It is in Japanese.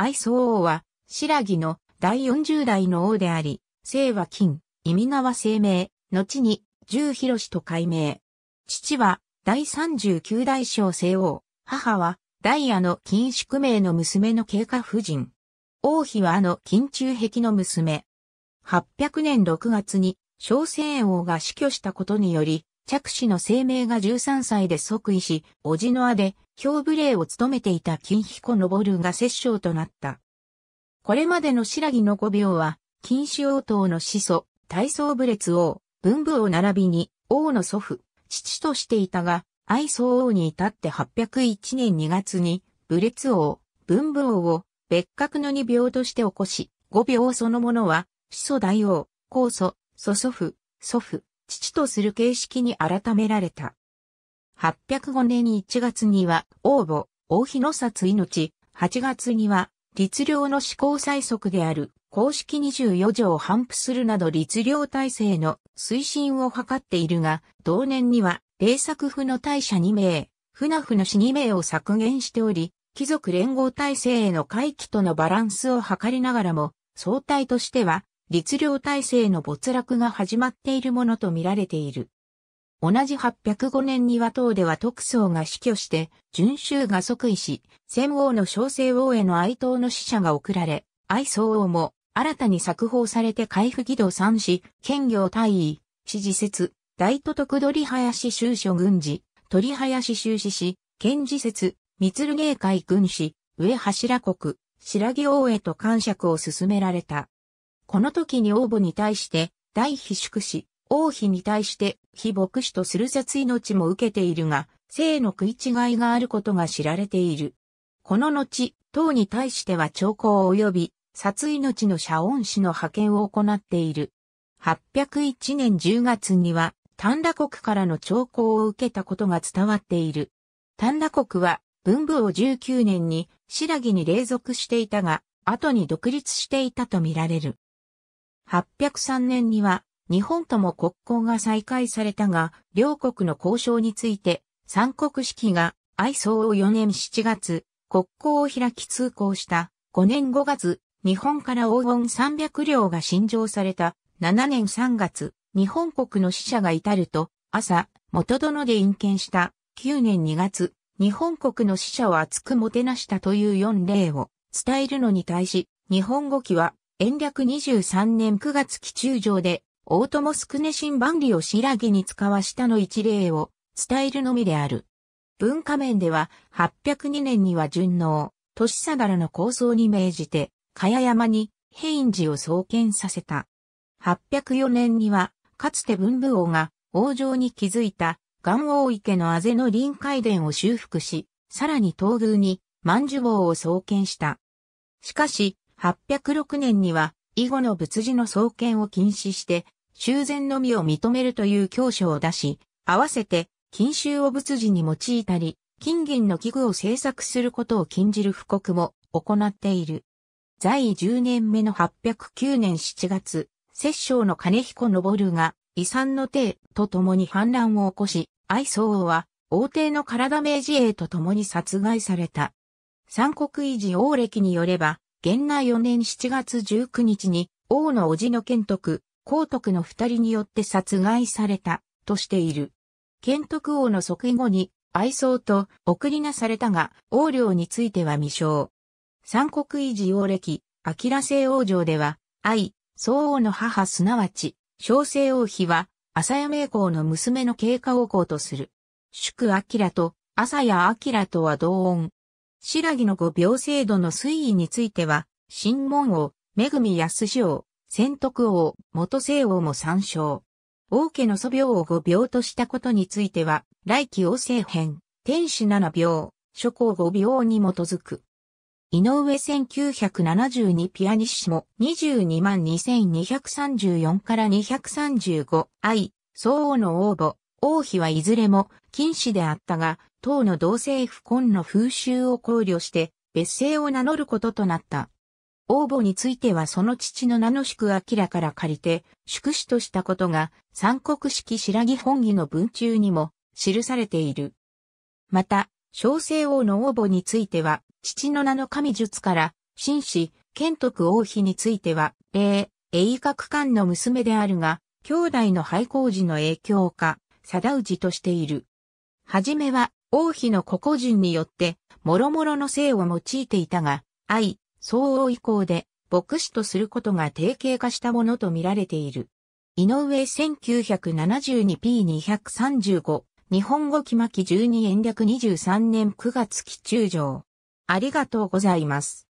愛想王は、白木の第40代の王であり、姓は金、意味名は姓名、後に、十広と改名。父は、第39代小聖王、母は、ダヤの金宿命の娘の経過夫人。王妃はあの金中壁の娘。800年6月に、小聖王が死去したことにより、着手の生命が13歳で即位し、叔父のあで、表部礼を務めていた金彦昇が摂政となった。これまでの白木の5秒は、金子王党の始祖、大宗部列王、文武王並びに、王の祖父、父としていたが、愛宗王に至って801年2月に、部列王、文武王を別格の2秒として起こし、5秒そのものは、始祖大王、高祖、祖祖父、祖父、父とする形式に改められた。805年1月には、王母、王妃の札命、8月には、律令の施行最速である、公式24条を反布するなど律令体制の推進を図っているが、同年には、霊作府の大社2名、船府の死2名を削減しており、貴族連合体制への回帰とのバランスを図りながらも、総体としては、律令体制の没落が始まっているものとみられている。同じ805年には党では徳宗が死去して、順州が即位し、戦王の小生王への哀悼の使者が送られ、哀宗王も新たに作法されて海部義堂三子、兼業大尉、知事説、大都督鳥林修所軍事、鳥林修士氏、県事説、三鶴芸会軍師、上柱国、白木王へと感釈を進められた。この時に王母に対して、大妃宿死、王妃に対して、非牧師とする殺命も受けているが、性の食い違いがあることが知られている。この後、党に対しては兆候及び、殺命の謝恩師の派遣を行っている。801年10月には、丹羅国からの兆候を受けたことが伝わっている。丹羅国は、文武を19年に、白木に隷属していたが、後に独立していたとみられる。8 0 3年には日本とも国交が再開されたが、両国の交渉について、三国式が愛想を4年7月、国交を開き通行した5年5月、日本から黄金300両が新上された7年3月、日本国の死者が至ると、朝、元殿で陰見した9年2月、日本国の死者を厚くもてなしたという4例を伝えるのに対し、日本語記は延暦23年9月期中上で、大友宿根新万里を白木に使わしたの一例を伝えるのみである。文化面では、802年には順応、年下がらの構想に命じて、茅山に平寺を創建させた。804年には、かつて文武王が王城に築いた岩王池のあぜの臨海殿を修復し、さらに東宮に万寿坊を創建した。しかし、806年には、以後の仏事の創建を禁止して、修繕のみを認めるという教書を出し、合わせて、禁酒を仏事に用いたり、金銀の器具を制作することを禁じる布告も行っている。在位10年目の809年7月、摂政の金彦昇が、遺産の帝と共に反乱を起こし、愛相王は、王帝の体明治衛と共に殺害された。三国維持王歴によれば、元内4年7月19日に、王の叔父の賢徳、皇徳の二人によって殺害された、としている。賢徳王の即位後に、愛想と送りなされたが、王領については未詳。三国維持王歴、明清王城では、愛、宋王の母すなわち、小生王妃は、朝谷名皇の娘の経過王公とする。祝明と、朝や明とは同音、白木の五秒制度の推移については、新門王、恵安王、仙徳王、元聖王も参照。王家の祖病を五秒としたことについては、来期王政編、天使七秒、諸侯五秒に基づく。井上1972ピアニッシモ222234から235、愛、相応の応募、王妃はいずれも禁止であったが、党の同性不婚の風習を考慮して別姓を名乗ることとなった。王母についてはその父の名の宿明から借りて、宿主としたことが、三国式白木本義の文中にも記されている。また、小生王の王母については、父の名の神術から、紳士、剣徳王妃については、霊、英格官の娘であるが、兄弟の廃校時の影響か、定氏としている。はじめは、王妃の個々人によって、諸々の姓を用いていたが、愛、相応以降で、牧師とすることが定型化したものと見られている。井上 1972p235 日本語期末期12円略23年9月期中上。ありがとうございます。